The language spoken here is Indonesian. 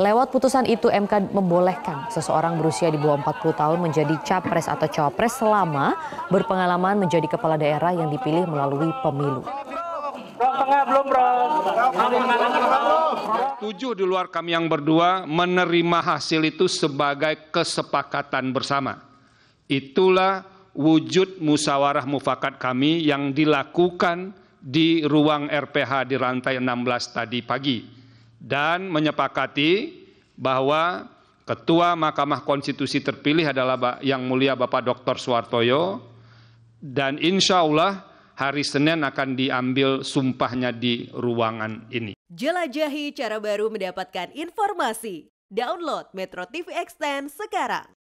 Lewat putusan itu MK membolehkan seseorang berusia di bawah 40 tahun menjadi capres atau cawapres selama berpengalaman menjadi kepala daerah yang dipilih melalui pemilu. Tujuh di luar kami yang berdua menerima hasil itu sebagai kesepakatan bersama. Itulah wujud musawarah mufakat kami yang dilakukan di ruang RPH di rantai 16 tadi pagi dan menyepakati bahwa Ketua Mahkamah Konstitusi terpilih adalah Yang Mulia Bapak Dr. Suwartoyo dan insya Allah hari Senin akan diambil sumpahnya di ruangan ini. Jelajahi cara baru mendapatkan informasi. Download Metro TV Extend sekarang.